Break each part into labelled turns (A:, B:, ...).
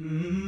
A: Mm-hmm.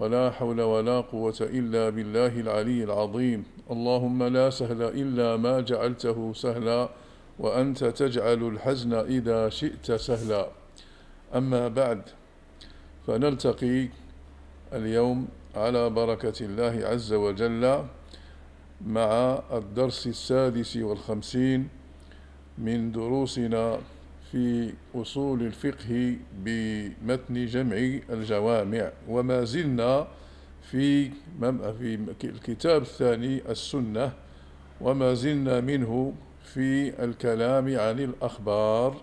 A: ولا حول ولا قوة إلا بالله العلي العظيم اللهم لا سهل إلا ما جعلته سهلا وأنت تجعل الحزن إذا شئت سهلا أما بعد فنلتقي اليوم على بركة الله عز وجل مع الدرس السادس والخمسين من دروسنا في أصول الفقه بمتن جمع الجوامع وما زلنا في في الكتاب الثاني السنة وما زلنا منه في الكلام عن الأخبار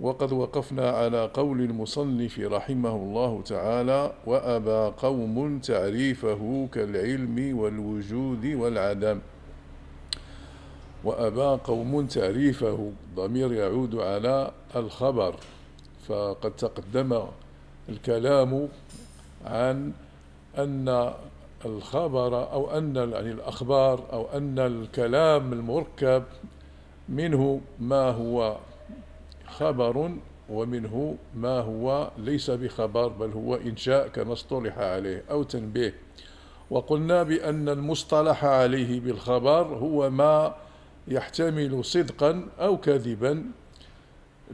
A: وقد وقفنا على قول المصنف رحمه الله تعالى وأبى قوم تعريفه كالعلم والوجود والعدم وأبى قوم تعريفه ضمير يعود على الخبر فقد تقدم الكلام عن أن الخبر أو أن يعني الأخبار أو أن الكلام المركب منه ما هو خبر ومنه ما هو ليس بخبر بل هو إنشاء كما اصطلح عليه أو تنبيه وقلنا بأن المصطلح عليه بالخبر هو ما يحتمل صدقا أو كذبا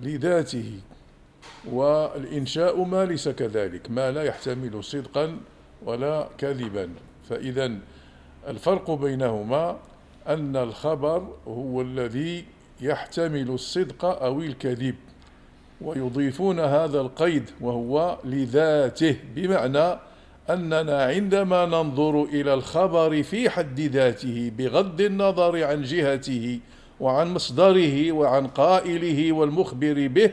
A: لذاته والإنشاء ما ليس كذلك ما لا يحتمل صدقا ولا كذبا فإذا الفرق بينهما أن الخبر هو الذي يحتمل الصدق أو الكذب ويضيفون هذا القيد وهو لذاته بمعنى أننا عندما ننظر إلى الخبر في حد ذاته بغض النظر عن جهته وعن مصدره وعن قائله والمخبر به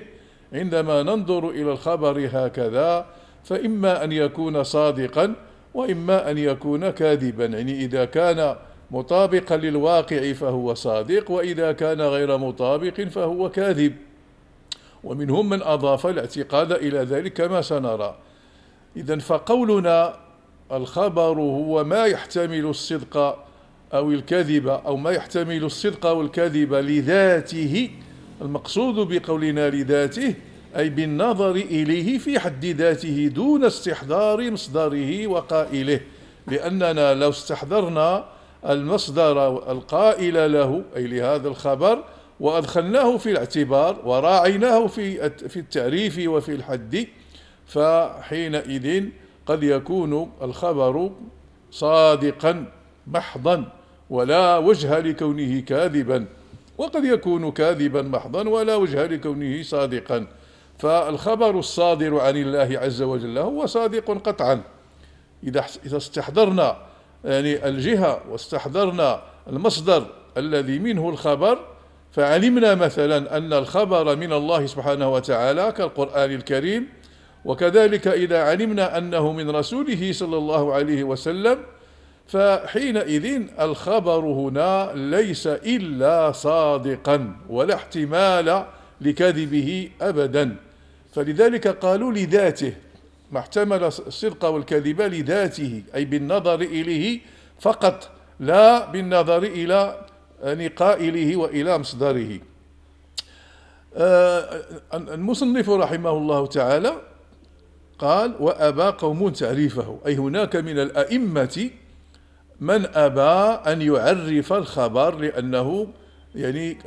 A: عندما ننظر إلى الخبر هكذا فإما أن يكون صادقا وإما أن يكون كاذبا يعني إذا كان مطابقا للواقع فهو صادق وإذا كان غير مطابق فهو كاذب ومنهم من أضاف الاعتقاد إلى ذلك كما سنرى إذا فقولنا الخبر هو ما يحتمل الصدق أو الكذب أو ما يحتمل الصدق والكذب لذاته المقصود بقولنا لذاته أي بالنظر إليه في حد ذاته دون استحضار مصدره وقائله لأننا لو استحضرنا المصدر القائل له أي لهذا الخبر وأدخلناه في الاعتبار وراعيناه في في التعريف وفي الحد فحينئذ قد يكون الخبر صادقا محضا ولا وجه لكونه كاذبا وقد يكون كاذبا محضا ولا وجه لكونه صادقا فالخبر الصادر عن الله عز وجل هو صادق قطعا إذا استحضرنا يعني الجهة واستحضرنا المصدر الذي منه الخبر فعلمنا مثلا أن الخبر من الله سبحانه وتعالى كالقرآن الكريم وكذلك إذا علمنا أنه من رسوله صلى الله عليه وسلم فحينئذ الخبر هنا ليس إلا صادقا ولا احتمال لكذبه أبدا فلذلك قالوا لذاته ما احتمل الصدق والكذب لذاته أي بالنظر إليه فقط لا بالنظر إلى نقائله وإلى مصدره آه، المصنف رحمه الله تعالى قال وأبى قوم تعريفه أي هناك من الأئمة من أبى أن يعرف الخبر لأنه يعني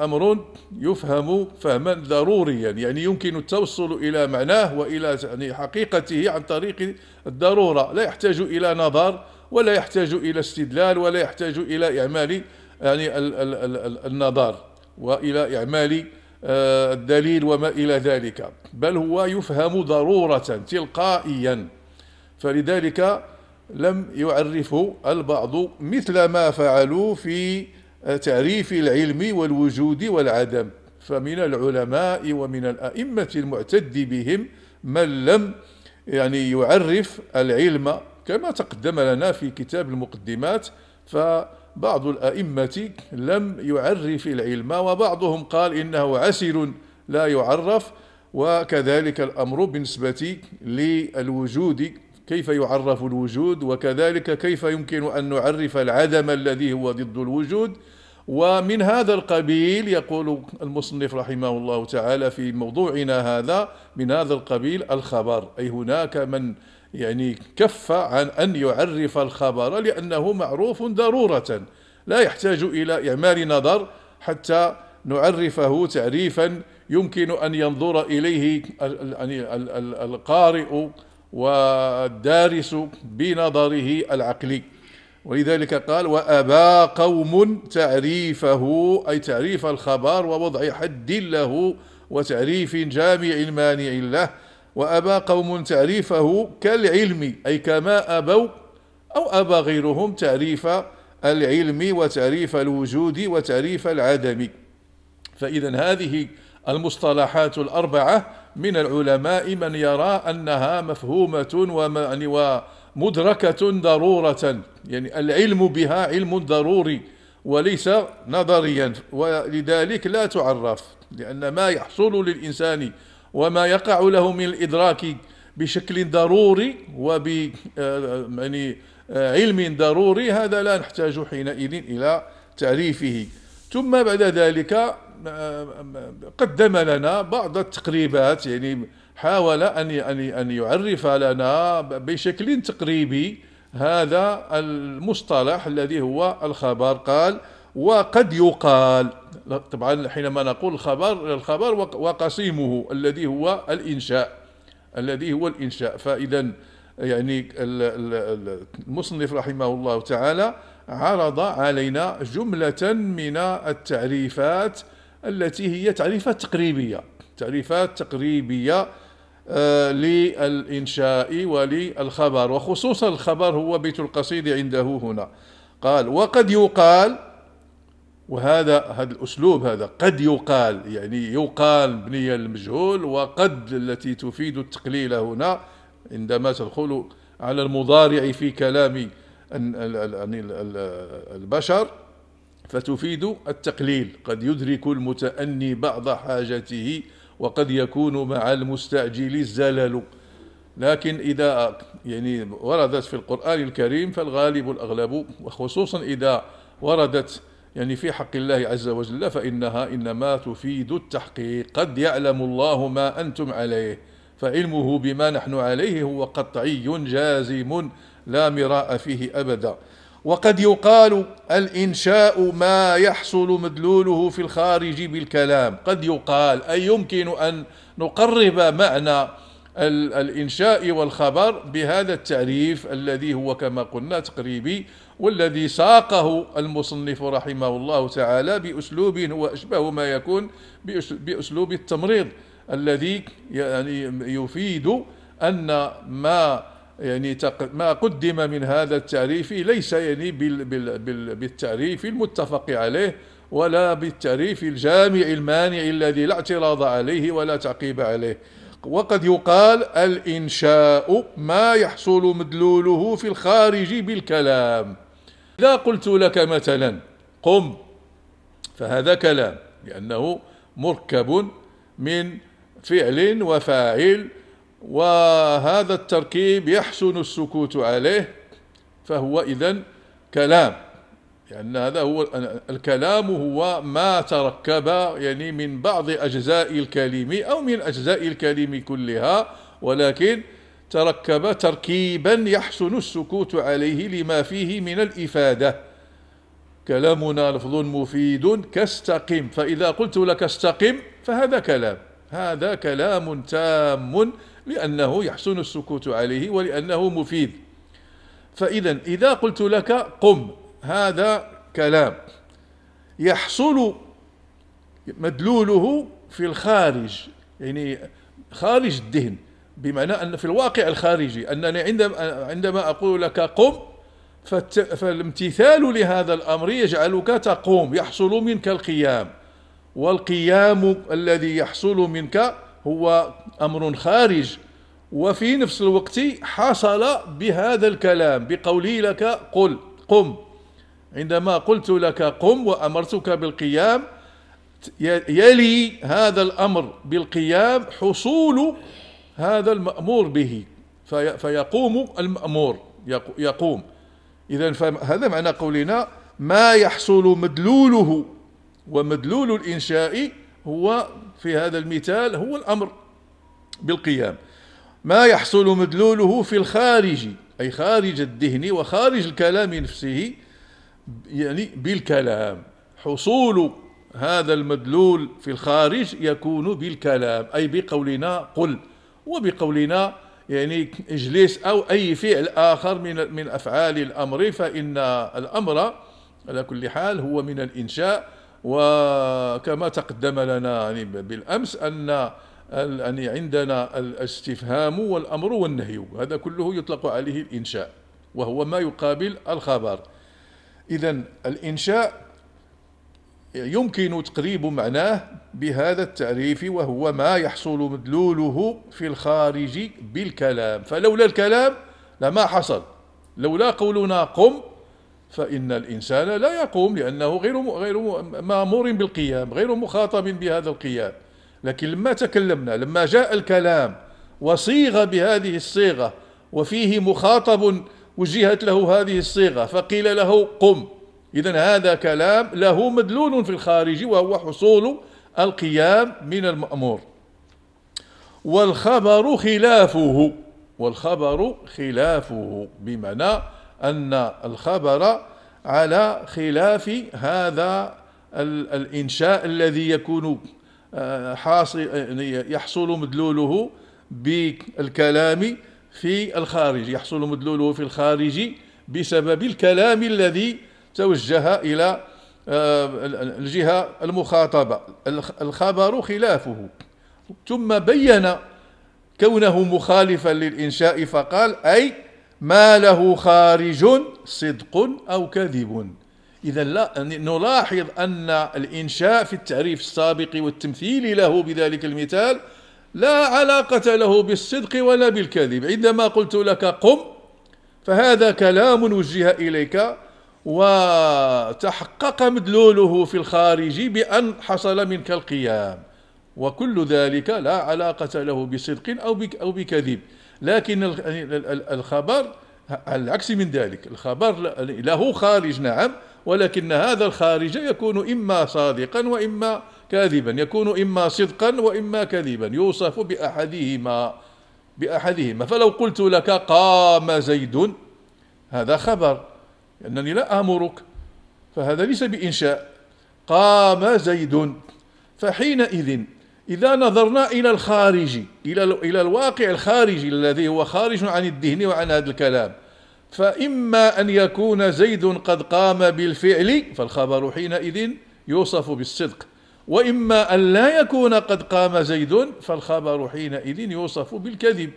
A: أمر يفهم فهما ضروريا يعني يمكن التوصل إلى معناه وإلى يعني حقيقته عن طريق الضرورة لا يحتاج إلى نظر ولا يحتاج إلى استدلال ولا يحتاج إلى إعمال يعني النظر وإلى إعمال آه، الدليل وما إلى ذلك بل هو يفهم ضرورة تلقائيا فلذلك لم يعرفه البعض مثل ما فعلوا في آه، تعريف العلم والوجود والعدم فمن العلماء ومن الأئمة المعتد بهم من لم يعني يعرف العلم كما تقدم لنا في كتاب المقدمات ف بعض الأئمة لم يعرف العلم وبعضهم قال إنه عسل لا يعرف وكذلك الأمر بالنسبة للوجود كيف يعرف الوجود وكذلك كيف يمكن أن نعرف العدم الذي هو ضد الوجود ومن هذا القبيل يقول المصنف رحمه الله تعالى في موضوعنا هذا من هذا القبيل الخبر أي هناك من يعني كف عن أن يعرف الخبر لأنه معروف ضرورة لا يحتاج إلى إعمال نظر حتى نعرفه تعريفا يمكن أن ينظر إليه يعني القارئ والدارس بنظره العقلي ولذلك قال وأبا قوم تعريفه أي تعريف الخبر ووضع حد له وتعريف جامع مانع له وأبى قوم تعريفه كالعلم أي كما أبوا أو أبى غيرهم تعريف العلم وتعريف الوجود وتعريف العدم فإذا هذه المصطلحات الأربعة من العلماء من يرى أنها مفهومة ومدركة ضرورة يعني العلم بها علم ضروري وليس نظريا ولذلك لا تعرف لأن ما يحصل للإنسان وما يقع له من الإدراك بشكل ضروري وب آه، يعني آه، علم ضروري هذا لا نحتاج حينئذ إلى تعريفه ثم بعد ذلك آه، قدم لنا بعض التقريبات يعني حاول أن أن يعرف لنا بشكل تقريبي هذا المصطلح الذي هو الخبر قال وقد يقال طبعا حينما نقول الخبر الخبر وقسيمه الذي هو الإنشاء الذي هو الإنشاء فإذا يعني المصنف رحمه الله تعالى عرض علينا جملة من التعريفات التي هي تعريفات تقريبية تعريفات تقريبية آه، للإنشاء وللخبر وخصوصا الخبر هو بيت القصيد عنده هنا قال وقد يقال وهذا هذا الأسلوب هذا قد يقال يعني يقال بنية المجهول وقد التي تفيد التقليل هنا عندما تدخل على المضارع في كلام يعني البشر فتفيد التقليل قد يدرك المتأني بعض حاجته وقد يكون مع المستعجل الزلل لكن إذا يعني وردت في القرآن الكريم فالغالب الأغلب وخصوصا إذا وردت يعني في حق الله عز وجل فإنها إنما تفيد التحقيق قد يعلم الله ما أنتم عليه فعلمه بما نحن عليه هو قطعي جازم لا مراء فيه أبدا وقد يقال الإنشاء ما يحصل مدلوله في الخارج بالكلام قد يقال أي يمكن أن نقرب معنى الإنشاء والخبر بهذا التعريف الذي هو كما قلنا تقريبي والذي ساقه المصنف رحمه الله تعالى بأسلوب هو أشبه ما يكون بأسلوب التمريض الذي يعني يفيد أن ما يعني ما قدم من هذا التعريف ليس يعني بالتعريف المتفق عليه ولا بالتعريف الجامع المانع الذي لا اعتراض عليه ولا تعقيب عليه وقد يقال الإنشاء ما يحصل مدلوله في الخارج بالكلام إذا قلت لك مثلا قم فهذا كلام لأنه مركب من فعل وفاعل وهذا التركيب يحسن السكوت عليه فهو إذن كلام لأن هذا هو الكلام هو ما تركب يعني من بعض أجزاء الكلم أو من أجزاء الكلم كلها ولكن تركب تركيبا يحسن السكوت عليه لما فيه من الإفادة كلامنا لفظ مفيد كاستقم فإذا قلت لك استقم فهذا كلام هذا كلام تام لأنه يحسن السكوت عليه ولأنه مفيد فإذا إذا قلت لك قم هذا كلام يحصل مدلوله في الخارج يعني خارج الذهن بمعنى أن في الواقع الخارجي أنني عندما, عندما أقول لك قم فالامتثال لهذا الأمر يجعلك تقوم يحصل منك القيام والقيام الذي يحصل منك هو أمر خارج وفي نفس الوقت حصل بهذا الكلام بقوله لك قل قم عندما قلت لك قم وأمرتك بالقيام يلي هذا الأمر بالقيام حصول هذا المأمور به فيقوم المأمور يقوم إذا هذا معنى قولنا ما يحصل مدلوله ومدلول الإنشاء هو في هذا المثال هو الأمر بالقيام ما يحصل مدلوله في الخارج أي خارج الذهن وخارج الكلام نفسه يعني بالكلام حصول هذا المدلول في الخارج يكون بالكلام أي بقولنا قل وبقولنا يعني اجلس أو أي فعل آخر من من أفعال الأمر فإن الأمر على كل حال هو من الإنشاء وكما تقدم لنا يعني بالأمس أن يعني عندنا الاستفهام والأمر والنهي هذا كله يطلق عليه الإنشاء وهو ما يقابل الخبر إذا الإنشاء يمكن تقريب معناه بهذا التعريف وهو ما يحصل مدلوله في الخارج بالكلام فلولا الكلام لما حصل لولا قولنا قم فإن الإنسان لا يقوم لأنه غير غير مأمور بالقيام غير مخاطب بهذا القيام لكن لما تكلمنا لما جاء الكلام وصيغ بهذه الصيغة وفيه مخاطب وجهت له هذه الصيغة فقيل له قم إذا هذا كلام له مدلول في الخارج وهو حصول القيام من المأمور والخبر خلافه والخبر خلافه بمعنى أن الخبر على خلاف هذا الإنشاء الذي يكون آه، حاصل يعني يحصل مدلوله بالكلام في الخارج يحصل مدلوله في الخارج بسبب الكلام الذي توجه إلى آه، الجهة المخاطبة الخبر خلافه ثم بين كونه مخالفا للإنشاء فقال أي ما له خارج صدق أو كذب إذا لا نلاحظ أن الإنشاء في التعريف السابق والتمثيل له بذلك المثال لا علاقة له بالصدق ولا بالكذب عندما قلت لك قم فهذا كلام وجه إليك وتحقق مدلوله في الخارج بأن حصل منك القيام وكل ذلك لا علاقة له بصدق أو أو بكذب لكن الخبر العكس من ذلك الخبر له خارج نعم ولكن هذا الخارج يكون إما صادقا وإما كاذبا يكون إما صدقا وإما كذبا يوصف بأحدهما بأحدهما فلو قلت لك قام زيد هذا خبر لأنني لا آمرك فهذا ليس بإنشاء قام زيد فحينئذ إذا نظرنا إلى الخارج إلى إلى الواقع الخارجي الذي هو خارج عن الذهن وعن هذا الكلام فإما أن يكون زيد قد قام بالفعل فالخبر حينئذ يوصف بالصدق وإما أن لا يكون قد قام زيد فالخبر حينئذ يوصف بالكذب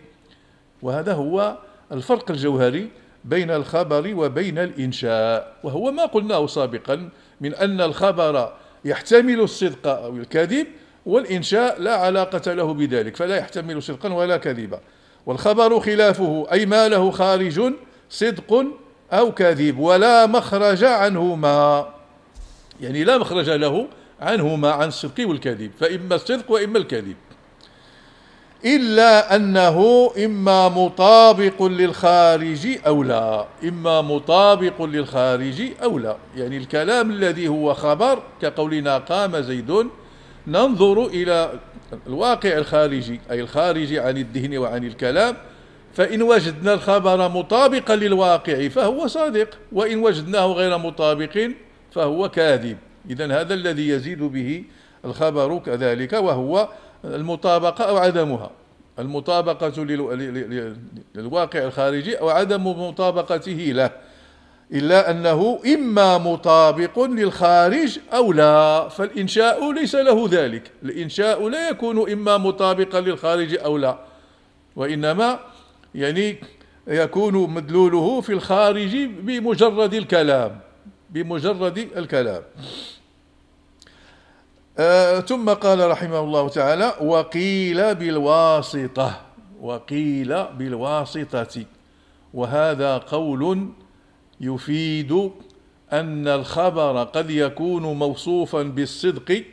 A: وهذا هو الفرق الجوهري بين الخبر وبين الإنشاء وهو ما قلناه سابقا من أن الخبر يحتمل الصدق أو الكذب والإنشاء لا علاقة له بذلك فلا يحتمل صدقا ولا كذبا والخبر خلافه أي ما له خارج صدق أو كذب ولا مخرج عنهما يعني لا مخرج له عنهما عن الصدق والكذب فإما الصدق وإما الكذب إلا أنه إما مطابق للخارج أو لا إما مطابق للخارج أو لا يعني الكلام الذي هو خبر كقولنا قام زيد ننظر إلى الواقع الخارجي أي الخارجي عن الذهن وعن الكلام فإن وجدنا الخبر مطابقا للواقع فهو صادق وإن وجدناه غير مطابق فهو كاذب إذا هذا الذي يزيد به الخبر كذلك وهو المطابقة أو عدمها المطابقة للواقع الخارجي أو عدم مطابقته له إلا أنه إما مطابق للخارج أو لا فالإنشاء ليس له ذلك الإنشاء لا يكون إما مطابقا للخارج أو لا وإنما يعني يكون مدلوله في الخارج بمجرد الكلام بمجرد الكلام آه، ثم قال رحمه الله تعالى وقيل بالواسطة وقيل بالواسطة وهذا قول يفيد أن الخبر قد يكون موصوفا بالصدق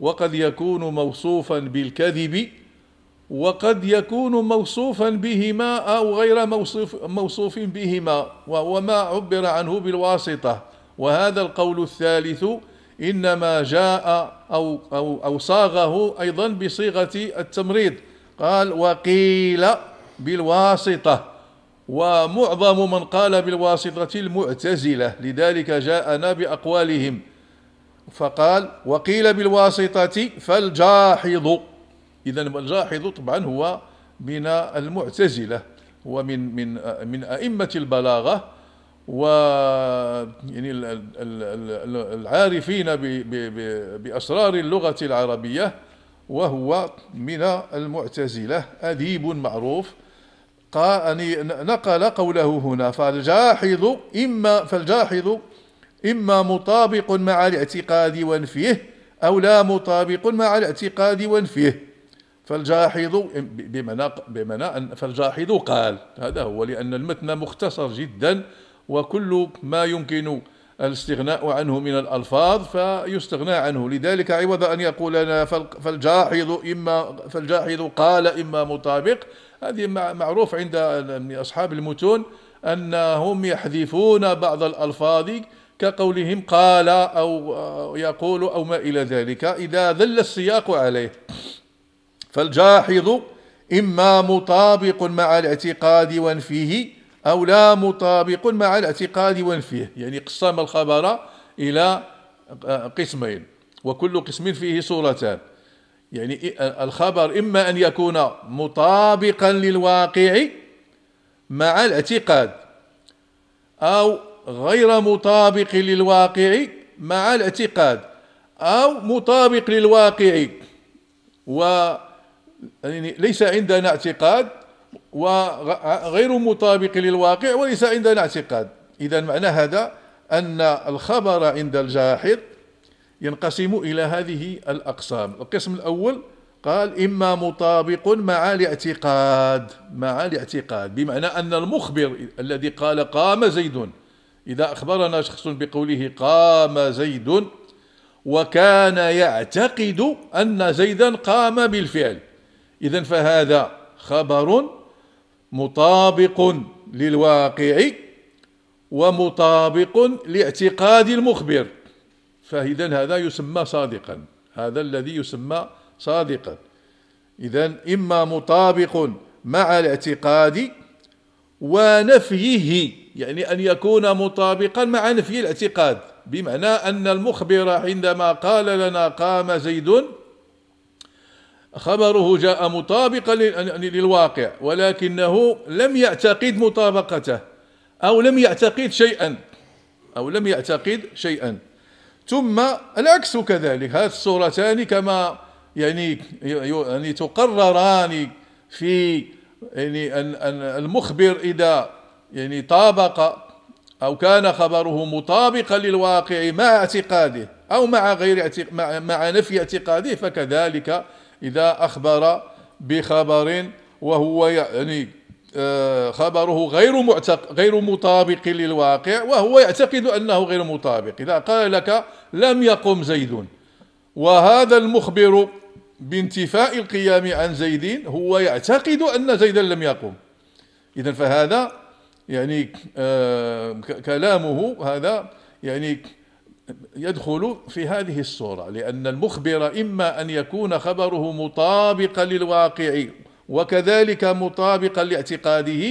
A: وقد يكون موصوفا بالكذب وقد يكون موصوفا بهما أو غير موصوف, موصوف بهما وهو ما عبر عنه بالواسطة وهذا القول الثالث إنما جاء أو, أو, أو صاغه أيضا بصيغة التمريض قال وقيل بالواسطة ومعظم من قال بالواسطة المعتزلة لذلك جاءنا بأقوالهم فقال وقيل بالواسطة فالجاحظ إذا الجاحظ طبعا هو من المعتزلة ومن من من أئمة البلاغة و يعني العارفين بأسرار اللغة العربية وهو من المعتزلة أديب معروف قال يعني نقل قوله هنا فالجاحظ إما فالجاحظ إما مطابق مع الاعتقاد وانفيه أو لا مطابق مع الاعتقاد وانفيه فالجاحظ بمعنى بمعنى فالجاحظ قال هذا هو لأن المتن مختصر جدا وكل ما يمكن الاستغناء عنه من الألفاظ فيستغنى عنه لذلك عوض أن يقول لنا فالجاحظ إما فالجاحظ قال إما مطابق هذه معروف عند أصحاب المتون أنهم يحذفون بعض الألفاظ كقولهم قال أو يقول أو ما إلى ذلك إذا ذل السياق عليه فالجاحظ إما مطابق مع الاعتقاد ونفيه أو لا مطابق مع الاعتقاد ونفيه يعني قسم الخبر إلى قسمين وكل قسم فيه صورتان يعني الخبر إما أن يكون مطابقا للواقع مع الاعتقاد أو غير مطابق للواقع مع الاعتقاد أو مطابق للواقع و يعني ليس عندنا اعتقاد وغير مطابق للواقع وليس عندنا اعتقاد إذا معنى هذا أن الخبر عند الجاحظ ينقسم إلى هذه الأقسام القسم الأول قال إما مطابق مع الاعتقاد مع الاعتقاد بمعنى أن المخبر الذي قال قام زيد إذا أخبرنا شخص بقوله قام زيد وكان يعتقد أن زيدا قام بالفعل إذا فهذا خبر مطابق للواقع ومطابق لاعتقاد المخبر فإذا هذا يسمى صادقا هذا الذي يسمى صادقا إذا إما مطابق مع الاعتقاد ونفيه يعني أن يكون مطابقا مع نفي الاعتقاد بمعنى أن المخبر عندما قال لنا قام زيد خبره جاء مطابقا للواقع ولكنه لم يعتقد مطابقته أو لم يعتقد شيئا أو لم يعتقد شيئا ثم العكس كذلك هذه الصورتان كما يعني يعني تقرران في يعني أن أن المخبر إذا يعني طابق أو كان خبره مطابقا للواقع مع اعتقاده أو مع غير اعتق مع, مع نفي اعتقاده فكذلك إذا أخبر بخبر وهو يعني آه، خبره غير معتق غير مطابق للواقع وهو يعتقد أنه غير مطابق إذا قال لك لم يقم زيد وهذا المخبر بانتفاء القيام عن زيد هو يعتقد أن زيدا لم يقم إذا فهذا يعني آه، كلامه هذا يعني يدخل في هذه الصورة لأن المخبر إما أن يكون خبره مطابقا للواقع وكذلك مطابقا لاعتقاده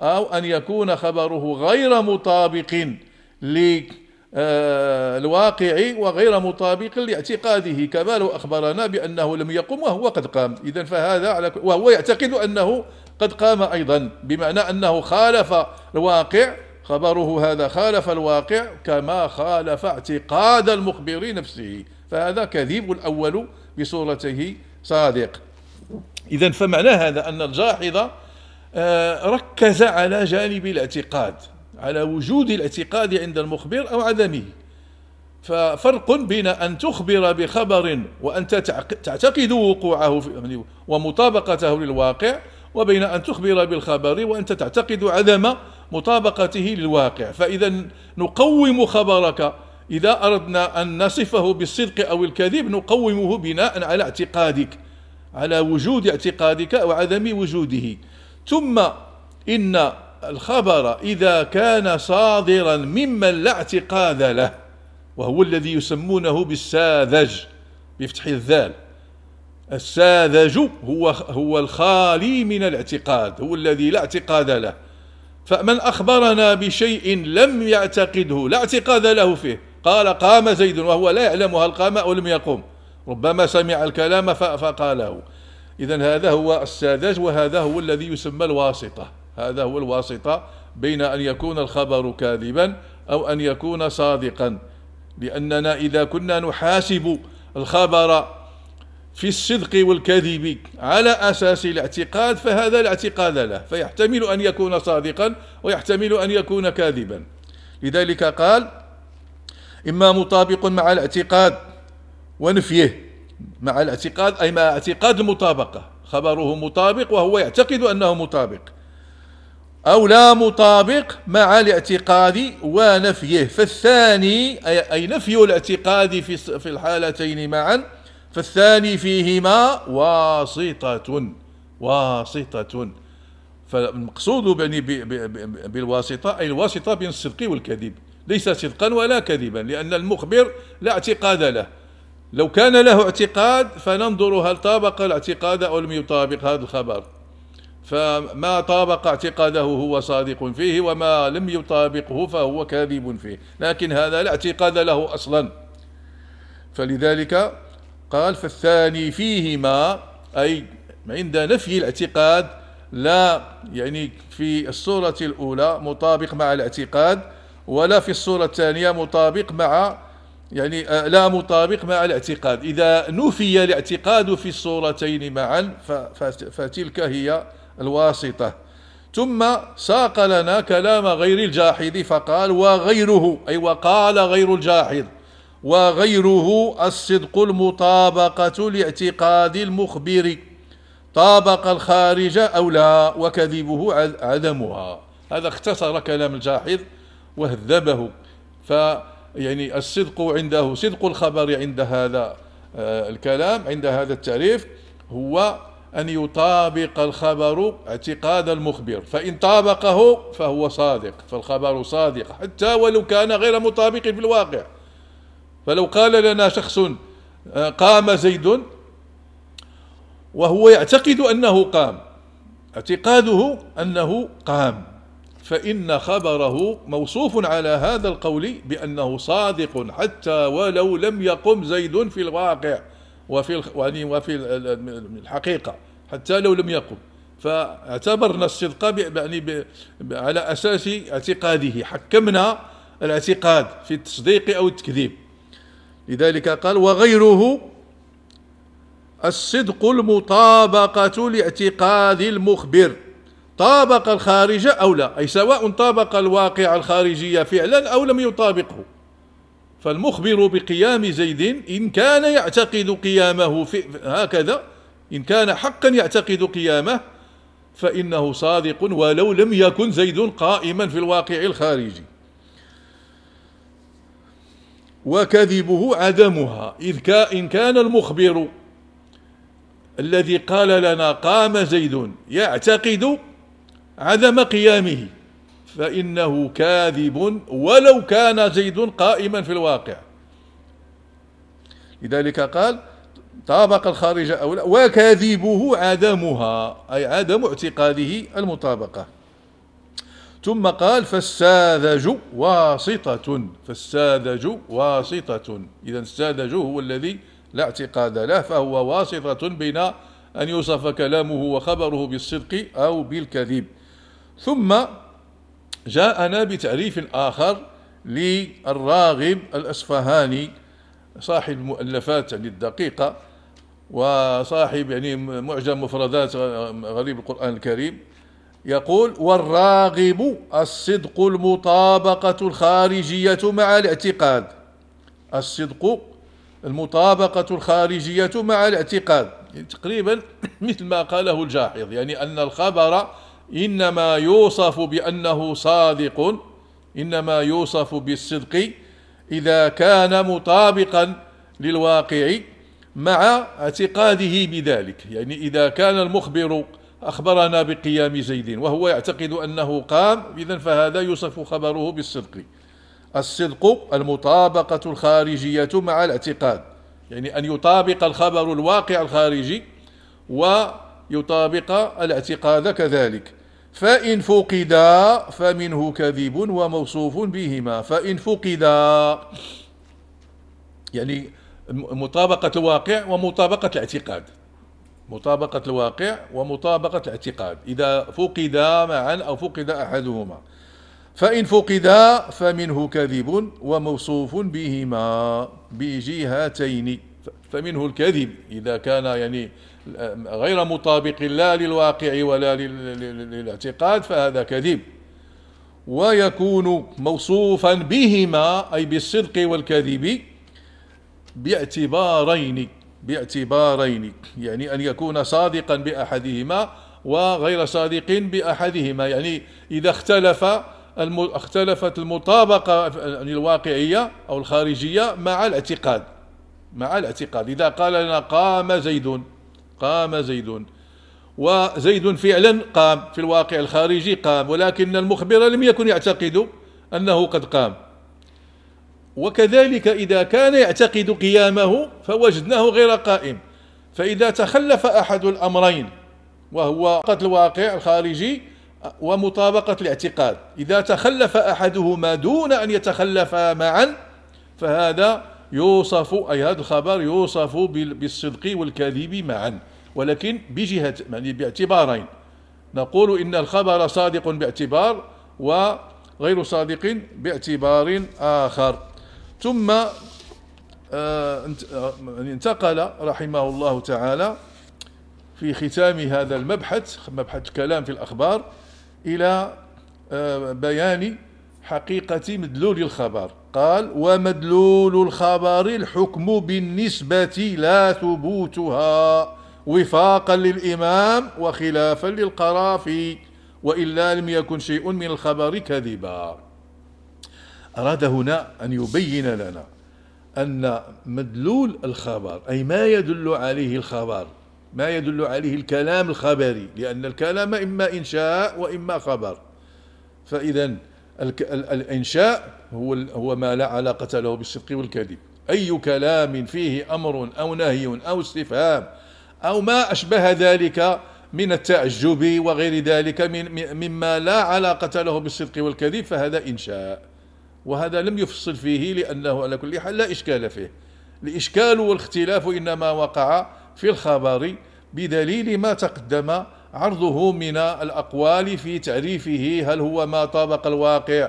A: أو أن يكون خبره غير مطابق للواقع آه، وغير مطابق لاعتقاده كما لو أخبرنا بأنه لم يقم وهو قد قام إذا فهذا على وهو يعتقد أنه قد قام أيضا بمعنى أنه خالف الواقع خبره هذا خالف الواقع كما خالف اعتقاد المخبر نفسه فهذا كذب الأول بصورته صادق إذا فمعنى هذا أن الجاحظ آه، ركز على جانب الاعتقاد على وجود الاعتقاد عند المخبر أو عدمه ففرق بين أن تخبر بخبر وأنت تعتقد وقوعه يعني ومطابقته للواقع وبين أن تخبر بالخبر وأنت تعتقد عدم مطابقته للواقع فإذا نقوم خبرك إذا أردنا أن نصفه بالصدق أو الكذب نقومه بناء على اعتقادك على وجود اعتقادك وعدم وجوده ثم إن الخبر إذا كان صادرا ممن لا اعتقاد له وهو الذي يسمونه بالساذج بفتح الذال الساذج هو هو الخالي من الاعتقاد هو الذي لا اعتقاد له فمن أخبرنا بشيء لم يعتقده لا اعتقاد له فيه قال قام زيد وهو لا يعلم هل قام أو لم يقم ربما سمع الكلام فقاله إذا هذا هو الساذج وهذا هو الذي يسمى الواسطة هذا هو الواسطة بين أن يكون الخبر كاذبا أو أن يكون صادقا لأننا إذا كنا نحاسب الخبر في الصدق والكذب على أساس الاعتقاد فهذا لا اعتقاد له فيحتمل أن يكون صادقا ويحتمل أن يكون كاذبا لذلك قال إما مطابق مع الاعتقاد ونفيه مع الاعتقاد أي مع اعتقاد المطابقة خبره مطابق وهو يعتقد أنه مطابق أو لا مطابق مع الاعتقاد ونفيه فالثاني أي نفي الاعتقاد في الحالتين معا فالثاني فيهما واسطة واسطة فالمقصود بالواسطة أي الواسطة بين الصدق والكذب ليس صدقا ولا كذبا لأن المخبر لا اعتقاد له لو كان له اعتقاد فننظر هل طابق الاعتقاد أو لم يطابق هذا الخبر فما طابق اعتقاده هو صادق فيه وما لم يطابقه فهو كاذب فيه لكن هذا لا اعتقاد له أصلا فلذلك قال فالثاني فيهما أي عند نفي الاعتقاد لا يعني في الصورة الأولى مطابق مع الاعتقاد ولا في الصورة الثانية مطابق مع يعني آه، لا مطابق مع الاعتقاد إذا نفي الاعتقاد في الصورتين معا فتلك هي الواسطة ثم ساق لنا كلام غير الجاحد فقال وغيره أي وقال غير الجاحد وغيره الصدق المطابقة لاعتقاد المخبر طابق الخارج أو لا وكذبه عدمها هذا اختصر كلام الجاحظ وهذبه ف يعني الصدق عنده صدق الخبر عند هذا آه، الكلام عند هذا التعريف هو أن يطابق الخبر اعتقاد المخبر فإن طابقه فهو صادق فالخبر صادق حتى ولو كان غير مطابق في الواقع فلو قال لنا شخص آه، قام زيد وهو يعتقد أنه قام اعتقاده أنه قام فإن خبره موصوف على هذا القول بأنه صادق حتى ولو لم يقم زيد في الواقع وفي يعني وفي الحقيقة حتى لو لم يقم فاعتبرنا الصدق يعني على أساس اعتقاده حكمنا الاعتقاد في التصديق أو التكذيب لذلك قال وغيره الصدق المطابقة لاعتقاد المخبر طابق الخارج أو لا أي سواء طابق الواقع الخارجي فعلا أو لم يطابقه فالمخبر بقيام زيد إن كان يعتقد قيامه في هكذا إن كان حقا يعتقد قيامه فإنه صادق ولو لم يكن زيد قائما في الواقع الخارجي وكذبه عدمها إذ إن كان المخبر الذي قال لنا قام زيد يعتقد عدم قيامه فإنه كاذب ولو كان زيد قائما في الواقع لذلك قال طابق الخارج لا وكذبه عدمها أي عدم اعتقاده المطابقة ثم قال فالساذج واسطة فالساذج واسطة إذا الساذج هو الذي لا اعتقاد له فهو واسطة بين أن يوصف كلامه وخبره بالصدق أو بالكذب ثم جاءنا بتعريف آخر للراغب الأصفهاني صاحب المؤلفات يعني الدقيقة وصاحب يعني معجم مفردات غريب القرآن الكريم يقول والراغب الصدق المطابقة الخارجية مع الاعتقاد الصدق المطابقة الخارجية مع الاعتقاد يعني تقريبا مثل ما قاله الجاحظ يعني أن الخبر إنما يوصف بأنه صادق إنما يوصف بالصدق إذا كان مطابقا للواقع مع اعتقاده بذلك يعني إذا كان المخبر أخبرنا بقيام زيد وهو يعتقد أنه قام إذا فهذا يوصف خبره بالصدق الصدق المطابقة الخارجية مع الاعتقاد يعني أن يطابق الخبر الواقع الخارجي ويطابق الاعتقاد كذلك فإن فقدا فمنه كذب وموصوف بهما فإن فقدا يعني مطابقة الواقع ومطابقة الاعتقاد مطابقة الواقع ومطابقة الاعتقاد إذا فقدا معا أو فقد أحدهما فإن فقدا فمنه كذب وموصوف بهما بجهتين فمنه الكذب إذا كان يعني غير مطابق لا للواقع ولا للاعتقاد فهذا كذب ويكون موصوفا بهما أي بالصدق والكذب باعتبارين باعتبارين يعني أن يكون صادقا بأحدهما وغير صادق بأحدهما يعني إذا اختلف اختلفت المطابقة يعني الواقعية أو الخارجية مع الاعتقاد مع الاعتقاد إذا قال لنا قام زيد قام زيد وزيد فعلا قام في الواقع الخارجي قام ولكن المخبر لم يكن يعتقد أنه قد قام وكذلك إذا كان يعتقد قيامه فوجدناه غير قائم فإذا تخلف أحد الأمرين وهو قتل الواقع الخارجي ومطابقة الاعتقاد إذا تخلف أحدهما دون أن يتخلف معا فهذا يوصف أي هذا الخبر يوصف بالصدق والكذب معا ولكن بجهة يعني باعتبارين نقول إن الخبر صادق باعتبار وغير صادق باعتبار آخر ثم آه، آه، يعني انتقل رحمه الله تعالى في ختام هذا المبحث مبحث كلام في الأخبار إلى آه، بيان حقيقة مدلول الخبر قال ومدلول الخبر الحكم بالنسبة لا ثبوتها وفاقا للإمام وخلافا للقرافي وإلا لم يكن شيء من الخبر كذبا أراد هنا أن يبين لنا أن مدلول الخبر أي ما يدل عليه الخبر ما يدل عليه الكلام الخبري لأن الكلام إما إنشاء وإما خبر فإذا الإنشاء هو هو ما لا علاقة له بالصدق والكذب أي كلام فيه أمر أو نهي أو استفهام أو ما أشبه ذلك من التعجب وغير ذلك من مما لا علاقة له بالصدق والكذب فهذا إنشاء وهذا لم يفصل فيه لأنه على كل حال لا إشكال فيه الإشكال والاختلاف إنما وقع في الخبر بدليل ما تقدم عرضه من الأقوال في تعريفه هل هو ما طابق الواقع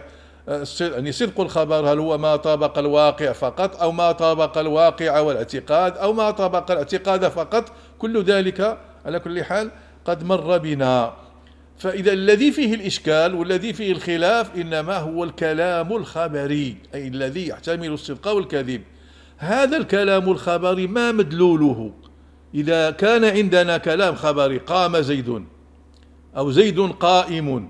A: آه، يعني صدق الخبر هل هو ما طابق الواقع فقط أو ما طابق الواقع والاعتقاد أو ما طابق الاعتقاد فقط كل ذلك على كل حال قد مر بنا فإذا الذي فيه الإشكال والذي فيه الخلاف إنما هو الكلام الخبري أي الذي يحتمل الصدق والكذب هذا الكلام الخبري ما مدلوله إذا كان عندنا كلام خبري قام زيد أو زيد قائم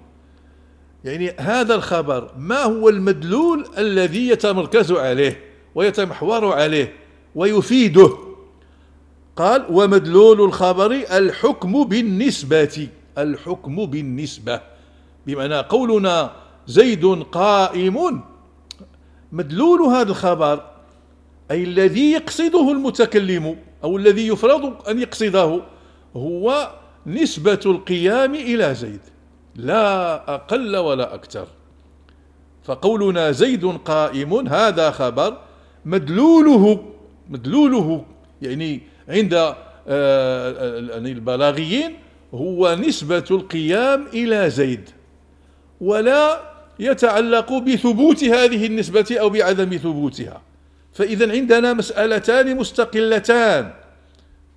A: يعني هذا الخبر ما هو المدلول الذي يتمركز عليه ويتمحور عليه ويفيده قال ومدلول الخبر الحكم بالنسبة الحكم بالنسبة بمعنى قولنا زيد قائم مدلول هذا الخبر أي الذي يقصده المتكلم أو الذي يفرض أن يقصده هو نسبة القيام إلى زيد لا أقل ولا أكثر فقولنا زيد قائم هذا خبر مدلوله مدلوله يعني عند آه، آه، يعني البلاغيين هو نسبة القيام إلى زيد ولا يتعلق بثبوت هذه النسبة أو بعدم ثبوتها فإذا عندنا مسألتان مستقلتان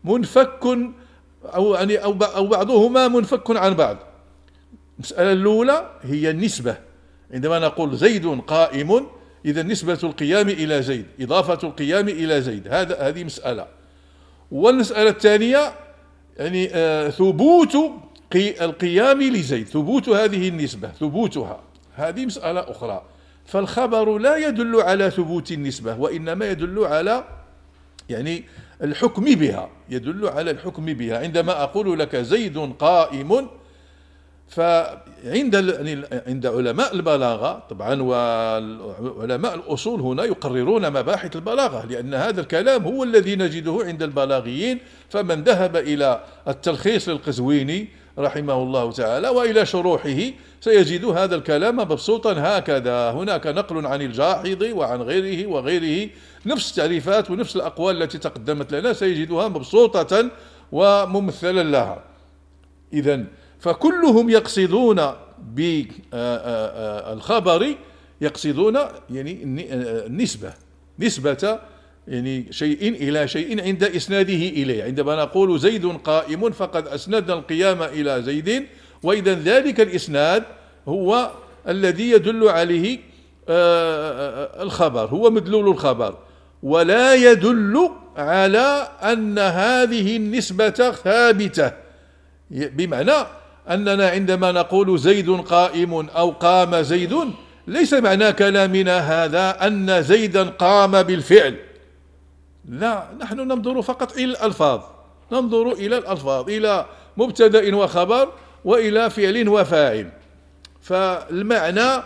A: منفك أو, يعني أو, أو بعضهما منفك عن بعض المسألة الأولى هي النسبة عندما نقول زيد قائم إذا نسبة القيام إلى زيد إضافة القيام إلى زيد هذا هذه مسألة والمسألة الثانية يعني آه، ثبوت القيام لزيد ثبوت هذه النسبة ثبوتها هذه مسألة أخرى فالخبر لا يدل على ثبوت النسبة وإنما يدل على يعني الحكم بها يدل على الحكم بها عندما أقول لك زيد قائم فعند يعني عند علماء البلاغه طبعا وعلماء الاصول هنا يقررون مباحث البلاغه لان هذا الكلام هو الذي نجده عند البلاغيين فمن ذهب الى التلخيص للقزويني رحمه الله تعالى والى شروحه سيجد هذا الكلام مبسوطا هكذا هناك نقل عن الجاحظ وعن غيره وغيره نفس التعريفات ونفس الاقوال التي تقدمت لنا سيجدها مبسوطه وممثلا لها اذا فكلهم يقصدون بالخبر آه، آه، آه، يقصدون يعني النسبة نسبة يعني شيء إلى شيء عند إسناده إليه عندما نقول زيد قائم فقد أسندنا القيام إلى زيد وإذا ذلك الإسناد هو الذي يدل عليه الخبر هو مدلول الخبر ولا يدل على أن هذه النسبة ثابتة بمعنى أننا عندما نقول زيد قائم أو قام زيد ليس معنى كلامنا هذا أن زيدا قام بالفعل لا نحن ننظر فقط إلى الألفاظ ننظر إلى الألفاظ إلى مبتدأ وخبر وإلى فعل وفاعل فالمعنى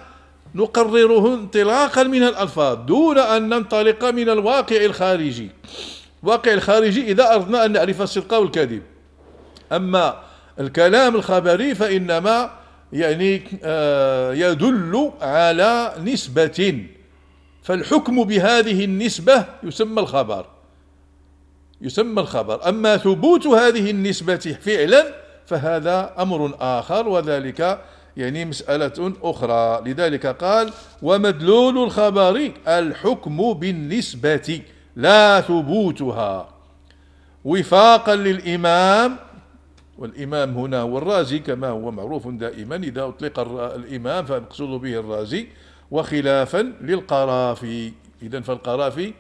A: نقرره انطلاقا من الألفاظ دون أن ننطلق من الواقع الخارجي الواقع الخارجي إذا أردنا أن نعرف الصدق والكذب أما الكلام الخبري فإنما يعني آه، يدل على نسبة فالحكم بهذه النسبة يسمى الخبر يسمى الخبر أما ثبوت هذه النسبة فعلا فهذا أمر آخر وذلك يعني مسألة أخرى لذلك قال ومدلول الخبر الحكم بالنسبة لا ثبوتها وفاقا للإمام والإمام هنا هو الرازي كما هو معروف دائما إذا أطلق الإمام فمقصود به الرازي وخلافا للقرافي إذا فالقرافي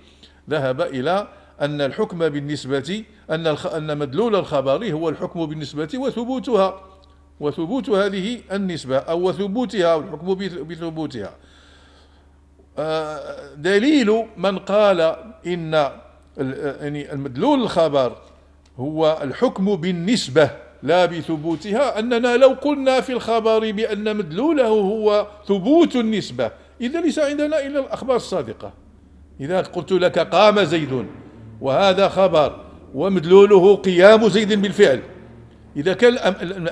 A: ذهب إلى أن الحكم بالنسبة أن أن مدلول الخبر هو الحكم بالنسبة وثبوتها وثبوت هذه النسبة أو وثبوتها والحكم بثبوتها آه، دليل من قال إن يعني المدلول الخبر هو الحكم بالنسبة لا بثبوتها أننا لو قلنا في الخبر بأن مدلوله هو ثبوت النسبة إذا ليس عندنا إلا الأخبار الصادقة إذا قلت لك قام زيد وهذا خبر ومدلوله قيام زيد بالفعل إذا كان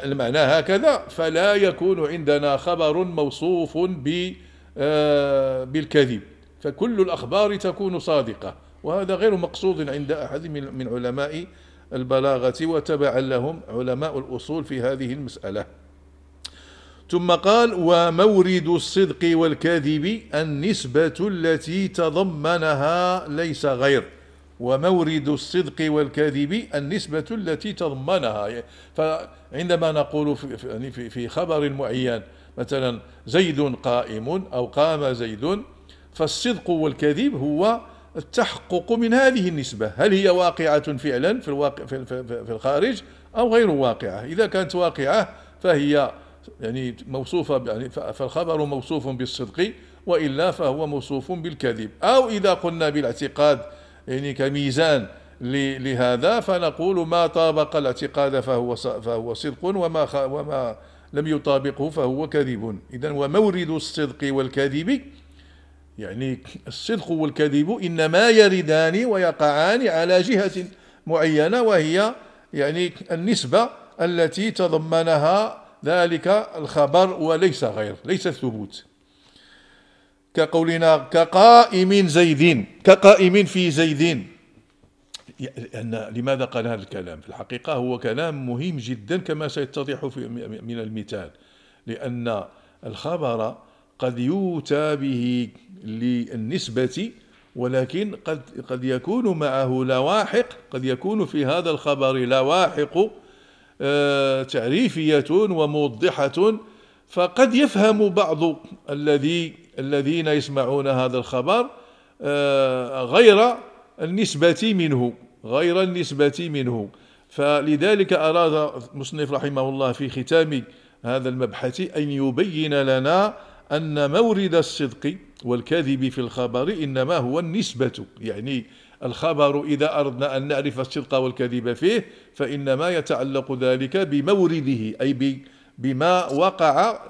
A: المعنى هكذا فلا يكون عندنا خبر موصوف آه، بالكذب فكل الأخبار تكون صادقة وهذا غير مقصود عند أحد من علماء البلاغة وتبعا لهم علماء الأصول في هذه المسألة ثم قال ومورد الصدق والكذب النسبة التي تضمنها ليس غير ومورد الصدق والكذب النسبة التي تضمنها فعندما نقول في, يعني خبر معين مثلا زيد قائم أو قام زيد فالصدق والكذب هو التحقق من هذه النسبة هل هي واقعة فعلا في, الواقع في, في, في الخارج أو غير واقعة إذا كانت واقعة فهي يعني موصوفة يعني فالخبر موصوف بالصدق وإلا فهو موصوف بالكذب أو إذا قلنا بالاعتقاد يعني كميزان لهذا فنقول ما طابق الاعتقاد فهو فهو صدق وما وما لم يطابقه فهو كذب إذا ومورد الصدق والكذب يعني الصدق والكذب إنما يردان ويقعان على جهة معينة وهي يعني النسبة التي تضمنها ذلك الخبر وليس غير ليس الثبوت كقولنا كقائم زيد كقائم في زيد أن لماذا قال هذا الكلام في الحقيقة هو كلام مهم جدا كما سيتضح في من المثال لأن الخبر قد يؤتى به للنسبة ولكن قد, قد يكون معه لواحق قد يكون في هذا الخبر لواحق آه، تعريفية وموضحة فقد يفهم بعض الذي الذين يسمعون هذا الخبر آه، غير النسبة منه غير النسبة منه فلذلك أراد مصنف رحمه الله في ختام هذا المبحث أن يبين لنا أن مورد الصدق والكذب في الخبر إنما هو النسبة يعني الخبر إذا أردنا أن نعرف الصدق والكذب فيه فإنما يتعلق ذلك بمورده أي بما وقع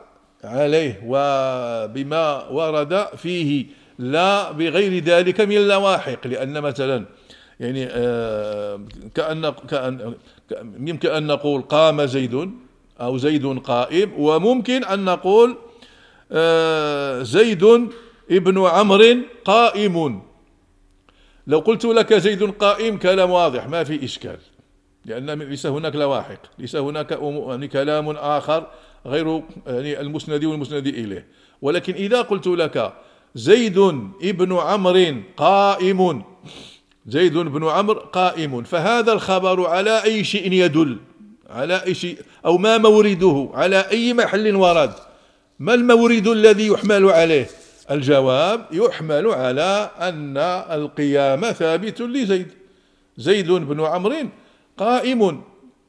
A: عليه وبما ورد فيه لا بغير ذلك من اللواحق لأن مثلا يعني آه، كأن, كأن يمكن أن نقول قام زيد أو زيد قائم وممكن أن نقول آه، زيد ابن عمرو قائم لو قلت لك زيد قائم كلام واضح ما في إشكال لأن ليس هناك لواحق ليس هناك يعني كلام آخر غير يعني المسند والمسند إليه ولكن إذا قلت لك زيد ابن عمرو قائم زيد بن عمرو قائم فهذا الخبر على أي شيء يدل على أي شيء أو ما مورده على أي محل ورد ما المورد الذي يحمل عليه الجواب يحمل على أن القيام ثابت لزيد زيد بن عمرو قائم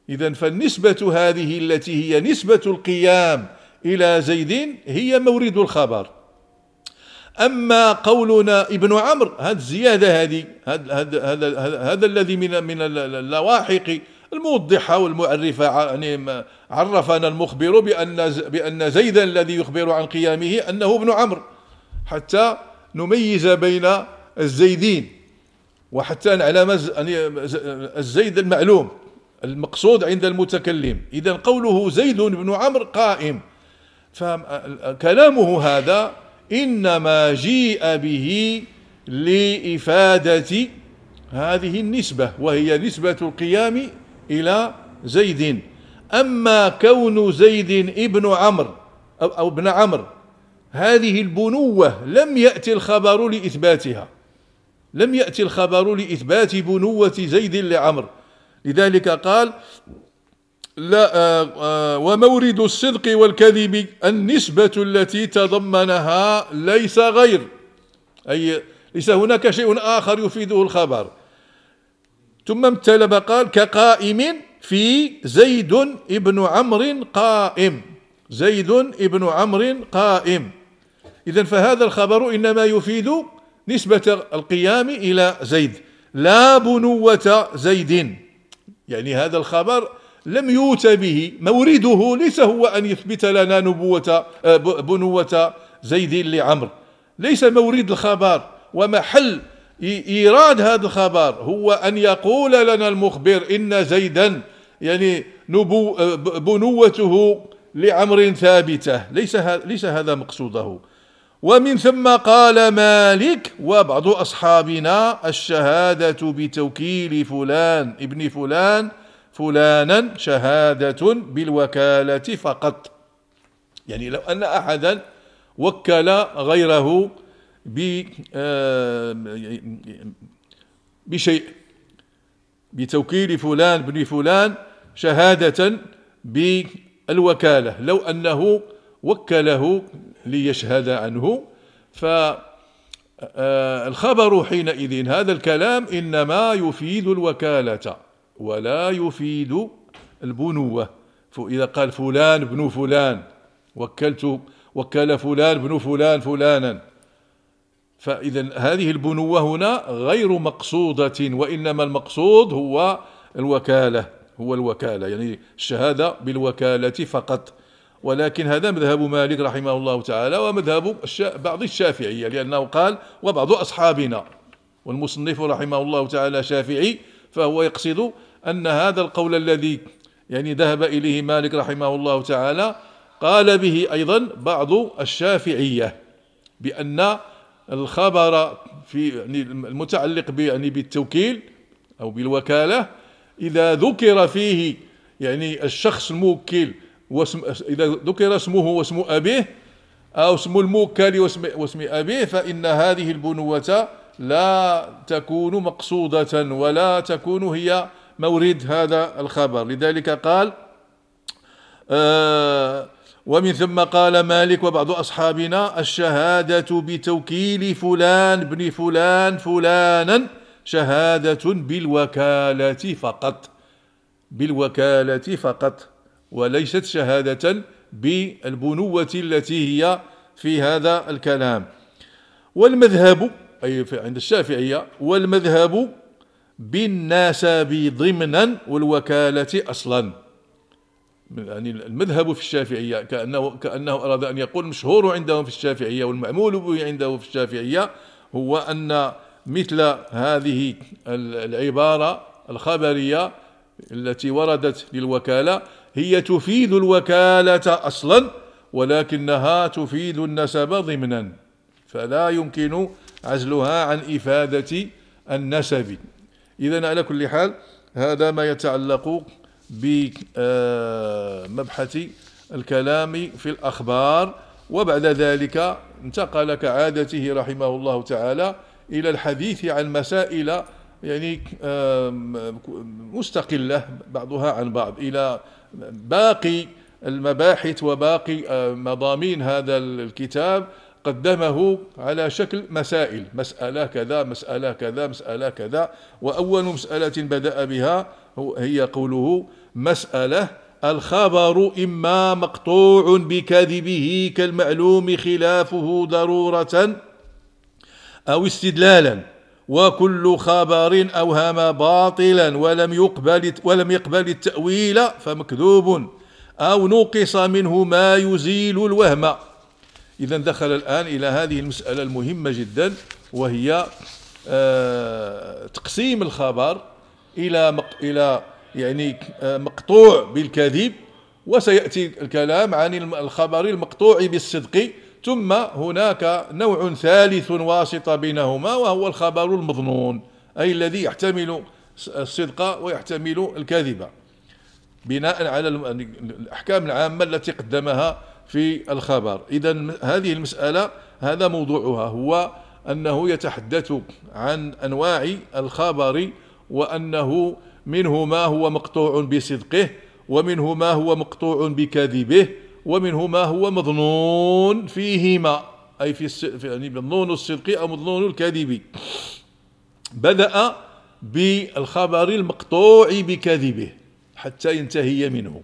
A: إذا فالنسبة هذه التي هي نسبة القيام إلى زيد هي مورد الخبر أما قولنا ابن عمرو هذه الزيادة هذه هذا الذي من من اللواحق الموضحة والمعرفة يعني عرفنا المخبر بأن بأن زيدا الذي يخبر عن قيامه أنه ابن عمرو حتى نميز بين الزيدين وحتى نعلم يعني الزيد المعلوم المقصود عند المتكلم إذا قوله زيد بن عمرو قائم فكلامه هذا إنما جيء به لإفادة هذه النسبة وهي نسبة القيام إلى زيد أما كون زيد ابن عمرو أو, ابن عمرو هذه البنوة لم يأتي الخبر لإثباتها لم يأتي الخبر لإثبات بنوة زيد لعمر لذلك قال لا آآ آه، آآ آه، ومورد الصدق والكذب النسبة التي تضمنها ليس غير أي ليس هناك شيء آخر يفيده الخبر ثم امتلى قال كقائم في زيد ابن عمرو قائم زيد ابن عمرو قائم إذا فهذا الخبر إنما يفيد نسبة القيام إلى زيد لا بنوة زيد يعني هذا الخبر لم يوت به مورده ليس هو أن يثبت لنا نبوة آه، بنوة زيد لعمر ليس مورد الخبر ومحل إيراد هذا الخبر هو أن يقول لنا المخبر إن زيدا يعني نبو بنوته لعمر ثابتة ليس ليس هذا مقصوده ومن ثم قال مالك وبعض أصحابنا الشهادة بتوكيل فلان ابن فلان فلانا شهادة بالوكالة فقط يعني لو أن أحدا وكل غيره آه، بشيء بتوكيل فلان بن فلان شهادة بالوكالة لو أنه وكله ليشهد عنه فالخبر آه، آه، حينئذ هذا الكلام إنما يفيد الوكالة ولا يفيد البنوة إذا قال فلان بن فلان وكلت وكل فلان بن فلان فلانا فإذا هذه البنوة هنا غير مقصودة وإنما المقصود هو الوكالة هو الوكالة يعني الشهادة بالوكالة فقط ولكن هذا مذهب مالك رحمه الله تعالى ومذهب بعض الشافعية لأنه قال وبعض أصحابنا والمصنف رحمه الله تعالى شافعي فهو يقصد أن هذا القول الذي يعني ذهب إليه مالك رحمه الله تعالى قال به أيضا بعض الشافعية بأن الخبر في يعني المتعلق يعني بالتوكيل أو بالوكالة إذا ذكر فيه يعني الشخص الموكل واسم إذا ذكر اسمه واسم أبيه أو اسم الموكل واسم, واسم أبيه فإن هذه البنوة لا تكون مقصودة ولا تكون هي مورد هذا الخبر لذلك قال آه ومن ثم قال مالك وبعض أصحابنا الشهادة بتوكيل فلان بن فلان فلانا شهادة بالوكالة فقط بالوكالة فقط وليست شهادة بالبنوة التي هي في هذا الكلام والمذهب أي عند الشافعية والمذهب بالناسب ضمنا والوكالة أصلاً يعني المذهب في الشافعية كأنه, كأنه أراد أن يقول مشهور عندهم في الشافعية والمأمول به عنده في الشافعية هو أن مثل هذه العبارة الخبرية التي وردت للوكالة هي تفيد الوكالة أصلا ولكنها تفيد النسب ضمنا فلا يمكن عزلها عن إفادة النسب إذا على كل حال هذا ما يتعلق بمبحث آه، الكلام في الأخبار وبعد ذلك انتقل كعادته رحمه الله تعالى إلى الحديث عن مسائل يعني آه، مستقلة بعضها عن بعض إلى باقي المباحث وباقي آه، مضامين هذا الكتاب قدمه على شكل مسائل مسألة كذا مسألة كذا مسألة كذا وأول مسألة بدأ بها هي قوله مسألة الخبر إما مقطوع بكذبه كالمعلوم خلافه ضرورة أو استدلالا وكل خبر أوهم باطلا ولم يقبل ولم يقبل التأويل فمكذوب أو نقص منه ما يزيل الوهم إذا دخل الآن إلى هذه المسألة المهمة جدا وهي آه، تقسيم الخبر إلى مق إلى يعني آه، مقطوع بالكذب وسيأتي الكلام عن الخبر المقطوع بالصدق ثم هناك نوع ثالث واسطة بينهما وهو الخبر المظنون أي الذي يحتمل الصدق ويحتمل الكذب بناء على الأحكام العامة التي قدمها في الخبر إذا هذه المسألة هذا موضوعها هو أنه يتحدث عن أنواع الخبر وأنه منه ما هو مقطوع بصدقه ومنه ما هو مقطوع بكذبه ومنه ما هو مظنون فيهما أي في, يعني مظنون الصدق أو مظنون الكذب بدأ بالخبر المقطوع بكذبه حتى ينتهي منه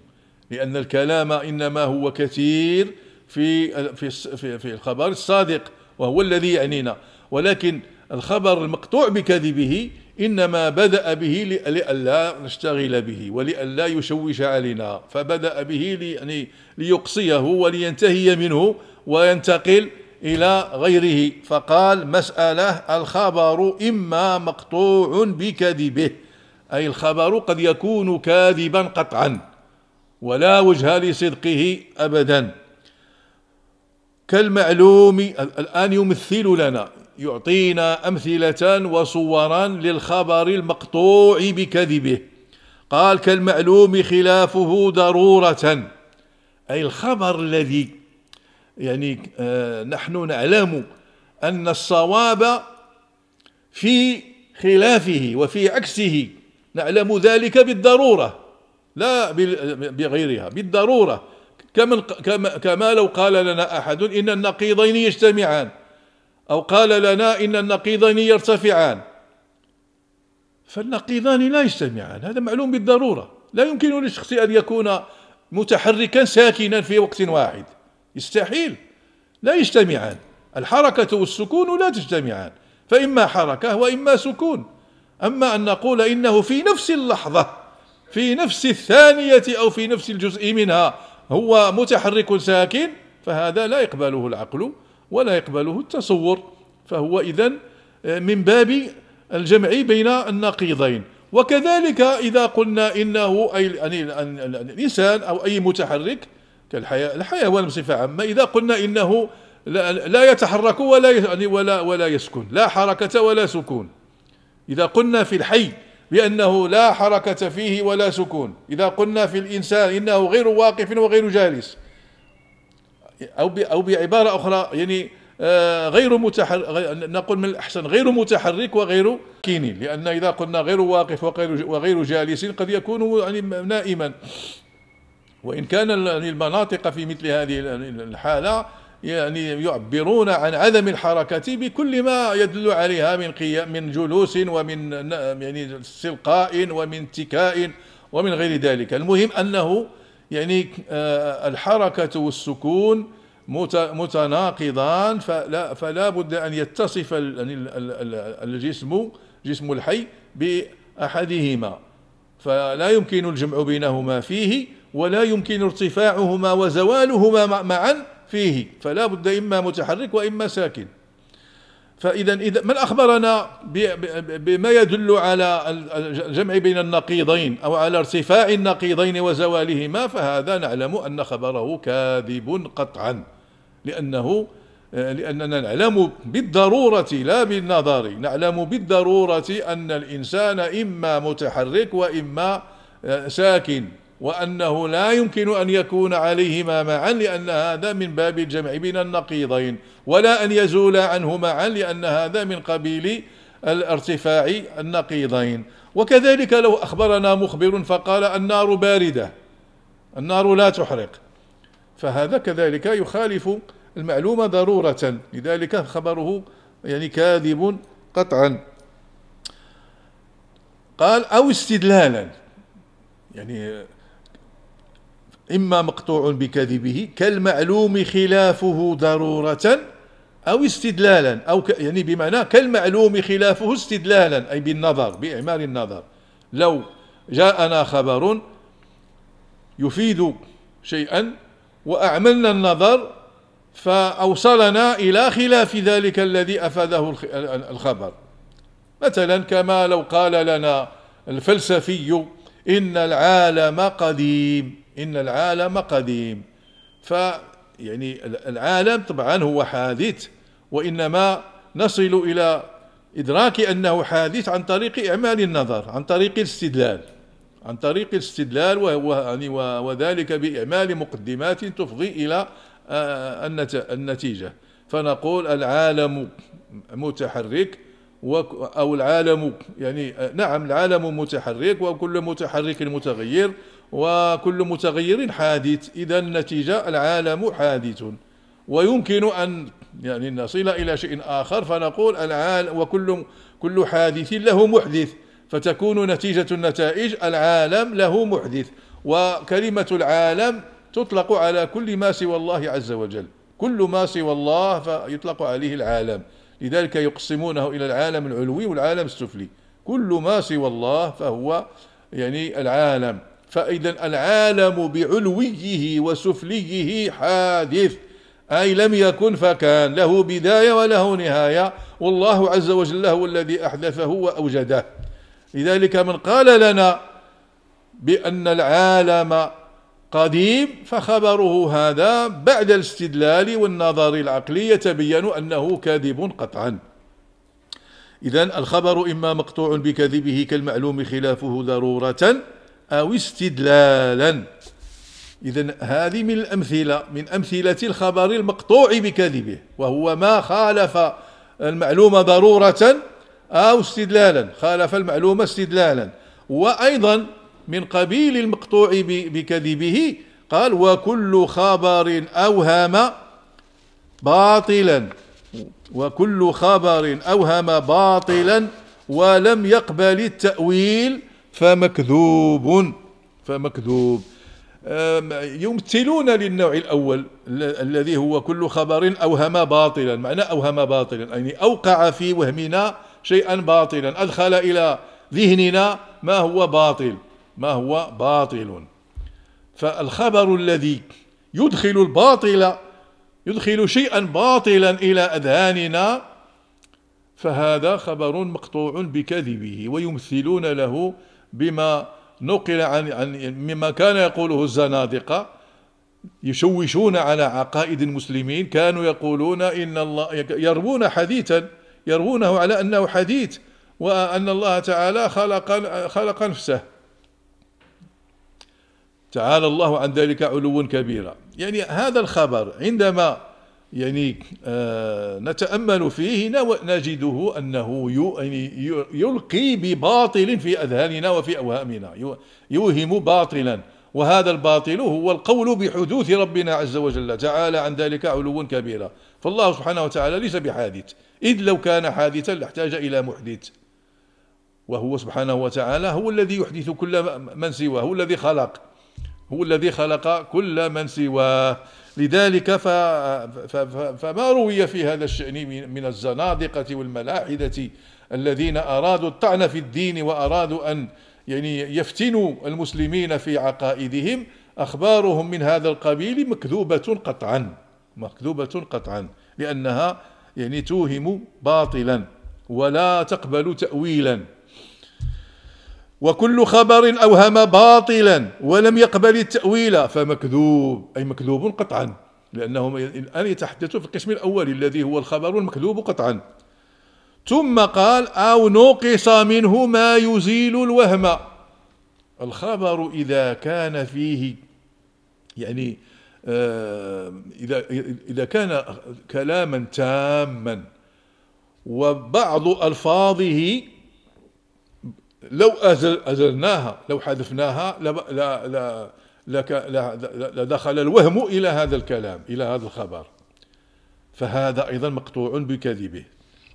A: لأن الكلام إنما هو كثير في في في الخبر الصادق وهو الذي يعنينا ولكن الخبر المقطوع بكذبه إنما بدأ به لئلا نشتغل به ولئلا يشوش علينا فبدأ به يعني ليقصيه ولينتهي منه وينتقل إلى غيره فقال مسألة الخبر إما مقطوع بكذبه أي الخبر قد يكون كاذبا قطعا ولا وجه لصدقه أبدا كالمعلوم الآن يمثل لنا يعطينا أمثلة وصورا للخبر المقطوع بكذبه قال كالمعلوم خلافه ضرورة أي الخبر الذي يعني آه، نحن نعلم أن الصواب في خلافه وفي عكسه نعلم ذلك بالضرورة لا بغيرها بالضرورة كمن كما, كما لو قال لنا أحد إن النقيضين يجتمعان أو قال لنا إن النقيضين يرتفعان فالنقيضان لا يجتمعان هذا معلوم بالضرورة لا يمكن للشخص أن يكون متحركا ساكنا في وقت واحد يستحيل لا يجتمعان الحركة والسكون لا تجتمعان فإما حركة وإما سكون أما أن نقول إنه في نفس اللحظة في نفس الثانية أو في نفس الجزء منها هو متحرك ساكن فهذا لا يقبله العقل ولا يقبله التصور فهو إذا آه، من باب الجمع بين النقيضين وكذلك إذا قلنا إنه أي يعني الإنسان أو أي متحرك كالحيوان بصفة عامة إذا قلنا إنه لا يتحرك ولا يعني ولا ولا يسكن لا حركة ولا سكون إذا قلنا في الحي لأنه لا حركة فيه ولا سكون إذا قلنا في الإنسان إنه غير واقف وغير جالس أو أو بعبارة أخرى يعني آه، غير متحرك نقول من الأحسن غير متحرك وغير كيني لأن إذا قلنا غير واقف وغير وغير جالس قد يكون يعني نائما وإن كان يعني المناطق في مثل هذه الحالة يعني يعبرون عن عدم الحركة بكل ما يدل عليها من قيام من جلوس ومن يعني استلقاء ومن اتكاء ومن غير ذلك المهم أنه يعني آه، الحركة والسكون متناقضان فلا, فلا بد أن يتصف يعني الجسم جسم الحي بأحدهما فلا يمكن الجمع بينهما فيه ولا يمكن ارتفاعهما وزوالهما معا فيه فلا بد إما متحرك وإما ساكن فإذا إذا من أخبرنا بما يدل على الجمع بين النقيضين أو على ارتفاع النقيضين وزوالهما فهذا نعلم أن خبره كاذب قطعا لأنه لأننا نعلم بالضرورة لا بالنظر نعلم بالضرورة أن الإنسان إما متحرك وإما آه، ساكن وأنه لا يمكن أن يكون عليهما معا لأن هذا من باب الجمع بين النقيضين ولا أن يزول عنه معا لأن هذا من قبيل الارتفاع النقيضين وكذلك لو أخبرنا مخبر فقال النار باردة النار لا تحرق فهذا كذلك يخالف المعلومة ضرورة لذلك خبره يعني كاذب قطعا قال أو استدلالا يعني إما مقطوع بكذبه كالمعلوم خلافه ضرورة أو استدلالا أو ك... يعني بمعنى كالمعلوم خلافه استدلالا أي بالنظر بإعمال النظر لو جاءنا خبر يفيد شيئا وأعملنا النظر فأوصلنا إلى خلاف ذلك الذي أفاده الخبر مثلا كما لو قال لنا الفلسفي إن العالم قديم إن العالم قديم ف يعني العالم طبعا هو حادث وإنما نصل إلى إدراك أنه حادث عن طريق إعمال النظر عن طريق الاستدلال عن طريق الاستدلال يعني وذلك بإعمال مقدمات تفضي إلى النتيجة فنقول العالم متحرك أو العالم يعني نعم العالم متحرك وكل متحرك متغير وكل متغير حادث إذا النتيجة العالم حادث ويمكن أن يعني نصل إلى شيء آخر فنقول العالم وكل كل حادث له محدث فتكون نتيجة النتائج العالم له محدث وكلمة العالم تطلق على كل ما سوى الله عز وجل كل ما سوى الله فيطلق عليه العالم لذلك يقسمونه إلى العالم العلوي والعالم السفلي كل ما سوى الله فهو يعني العالم فإذا العالم بعلويه وسفليه حادث أي لم يكن فكان له بداية وله نهاية والله عز وجل هو الذي أحدثه وأوجده لذلك من قال لنا بأن العالم قديم فخبره هذا بعد الاستدلال والنظر العقلي يتبين أنه كاذب قطعا إذا الخبر إما مقطوع بكذبه كالمعلوم خلافه ضرورة أو استدلالا إذا هذه من الأمثلة من أمثلة الخبر المقطوع بكذبه وهو ما خالف المعلومة ضرورة أو استدلالا خالف المعلومة استدلالا وأيضا من قبيل المقطوع بكذبه قال وكل خبر أوهم باطلا وكل خبر أوهم باطلا ولم يقبل التأويل فمكذوب فمكذوب يمثلون للنوع الأول الذي هو كل خبر أوهم باطلا معنى أوهم باطلا يعني أوقع في وهمنا شيئا باطلا أدخل إلى ذهننا ما هو باطل ما هو باطل فالخبر الذي يدخل الباطل يدخل شيئا باطلا إلى أذهاننا فهذا خبر مقطوع بكذبه ويمثلون له بما نقل عن, عن مما كان يقوله الزنادقة يشوشون على عقائد المسلمين كانوا يقولون إن الله يروون حديثا يروونه على أنه حديث وأن الله تعالى خلق, خلق نفسه تعالى الله عن ذلك علوا كبيرا يعني هذا الخبر عندما يعني آه, نتأمل فيه نجده أنه يعني يلقي بباطل في أذهاننا وفي أوهامنا يوهم باطلا وهذا الباطل هو القول بحدوث ربنا عز وجل تعالى عن ذلك علوا كبيرا فالله سبحانه وتعالى ليس بحادث إذ لو كان حادثا لاحتاج إلى محدث وهو سبحانه وتعالى هو الذي يحدث كل من سواه هو الذي خلق هو الذي خلق كل من سواه لذلك فما روي في هذا الشأن من الزنادقة والملاحدة الذين أرادوا الطعن في الدين وأرادوا أن يعني يفتنوا المسلمين في عقائدهم أخبارهم من هذا القبيل مكذوبة قطعا مكذوبة قطعا لأنها يعني توهم باطلا ولا تقبل تأويلا وكل خبر أوهم باطلا ولم يقبل التأويل فمكذوب أي مكذوب قطعا لأنهم الآن يتحدثوا في القسم الأول الذي هو الخبر المكذوب قطعا ثم قال أو نقص منه ما يزيل الوهم الخبر إذا كان فيه يعني آه، إذا إذا كان كلاما تاما وبعض ألفاظه لو أزل أزلناها لو حذفناها لا لا لا لدخل الوهم إلى هذا الكلام إلى هذا الخبر فهذا أيضا مقطوع بكذبه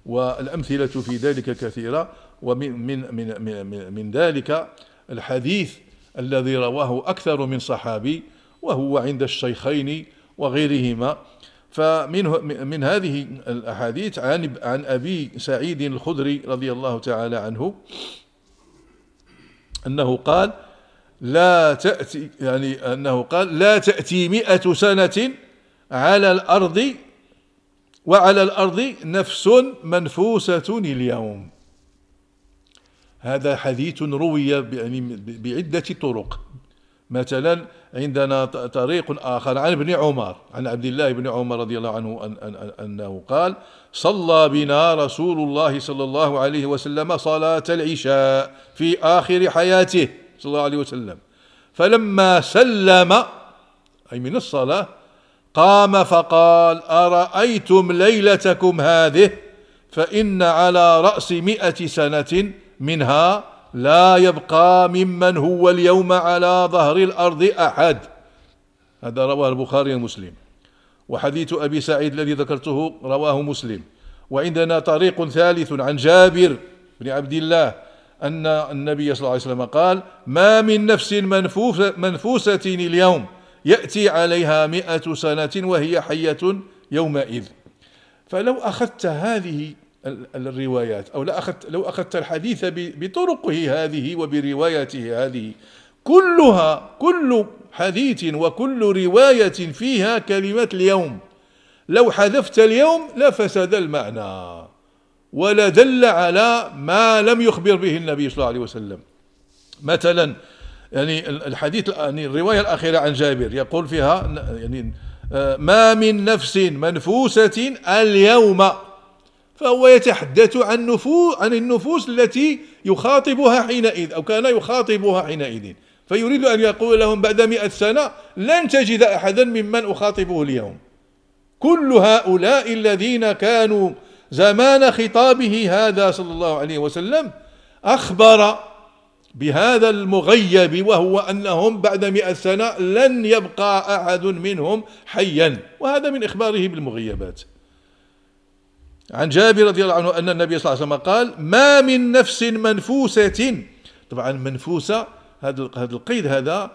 A: والأمثلة في ذلك كثيرة ومن من من من, من ذلك الحديث الذي رواه أكثر من صحابي وهو عند الشيخين وغيرهما فمن من هذه الأحاديث عن عن أبي سعيد الخدري رضي الله تعالى عنه أنه قال لا تأتي يعني أنه قال لا تأتي مئة سنة على الأرض وعلى الأرض نفس منفوسة اليوم هذا حديث روي بعدة طرق مثلا عندنا طريق آخر عن ابن عمر عن عبد الله بن عمر رضي الله عنه أن أن أن أنه قال صلى بنا رسول الله صلى الله عليه وسلم صلاة العشاء في آخر حياته صلى الله عليه وسلم فلما سلم أي من الصلاة قام فقال أرأيتم ليلتكم هذه فإن على رأس مئة سنة منها لا يبقى ممن هو اليوم على ظهر الأرض أحد هذا رواه البخاري ومسلم وحديث أبي سعيد الذي ذكرته رواه مسلم وعندنا طريق ثالث عن جابر بن عبد الله أن النبي صلى الله عليه وسلم قال ما من نفس منفوسة اليوم يأتي عليها مئة سنة وهي حية يومئذ فلو أخذت هذه الروايات أو لا أخذت لو أخذت الحديث بطرقه هذه وبروايته هذه كلها كل حديث وكل رواية فيها كلمة اليوم لو حذفت اليوم لفسد المعنى ولا دل على ما لم يخبر به النبي صلى الله عليه وسلم مثلا يعني الحديث يعني الرواية الأخيرة عن جابر يقول فيها يعني آه، ما من نفس منفوسة اليوم فهو يتحدث عن نفوس عن النفوس التي يخاطبها حينئذ أو كان يخاطبها حينئذ فيريد أن يقول لهم بعد مئة سنة لن تجد أحدا ممن أخاطبه اليوم كل هؤلاء الذين كانوا زمان خطابه هذا صلى الله عليه وسلم أخبر بهذا المغيب وهو أنهم بعد مئة سنة لن يبقى أحد منهم حيا وهذا من إخباره بالمغيبات عن جابر رضي الله عنه أن النبي صلى الله عليه وسلم قال ما من نفس منفوسة طبعا منفوسة هذا هذا القيد هذا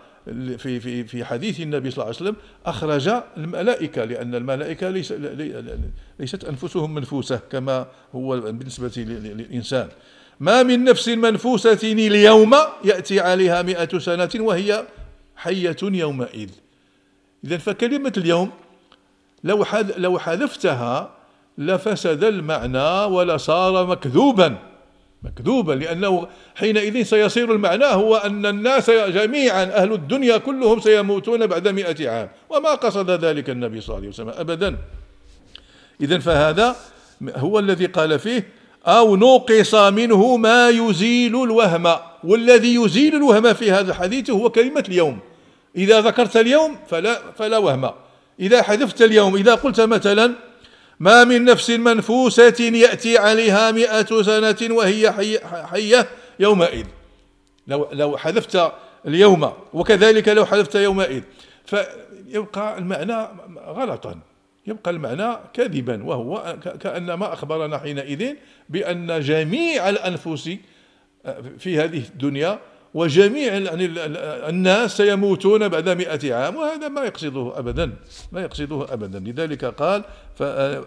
A: في في في حديث النبي صلى الله عليه وسلم أخرج الملائكة لأن الملائكة ليس ليست أنفسهم منفوسة كما هو بالنسبة للإنسان ما من نفس منفوسة اليوم يأتي عليها مئة سنة وهي حية يومئذ إذا فكلمة اليوم لو لو حذفتها لفسد المعنى ولصار مكذوبا مكذوبا لأنه حينئذ سيصير المعنى هو أن الناس جميعا أهل الدنيا كلهم سيموتون بعد مئة عام وما قصد ذلك النبي صلى الله عليه وسلم أبدا إذا فهذا هو الذي قال فيه أو نقص منه ما يزيل الوهم والذي يزيل الوهم في هذا الحديث هو كلمة اليوم إذا ذكرت اليوم فلا, فلا وهم إذا حذفت اليوم إذا قلت مثلا ما من نفس منفوسة يأتي عليها مئة سنة وهي حية يومئذ لو, لو حذفت اليوم وكذلك لو حذفت يومئذ فيبقى المعنى غلطا يبقى المعنى كذبا وهو كأنما أخبرنا حينئذ بأن جميع الأنفس في هذه الدنيا وجميع يعني الناس سيموتون بعد مئة عام وهذا ما يقصده أبدا ما يقصده أبدا لذلك قال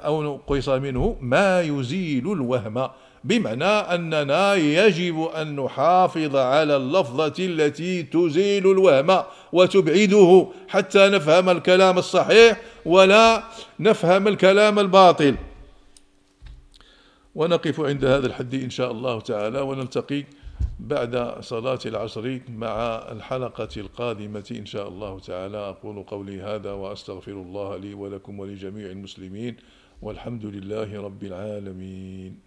A: أو قيس منه ما يزيل الوهم بمعنى أننا يجب أن نحافظ على اللفظة التي تزيل الوهم وتبعده حتى نفهم الكلام الصحيح ولا نفهم الكلام الباطل ونقف عند هذا الحد إن شاء الله تعالى ونلتقي بعد صلاة العصر مع الحلقة القادمة إن شاء الله تعالى أقول قولي هذا وأستغفر الله لي ولكم ولجميع المسلمين والحمد لله رب العالمين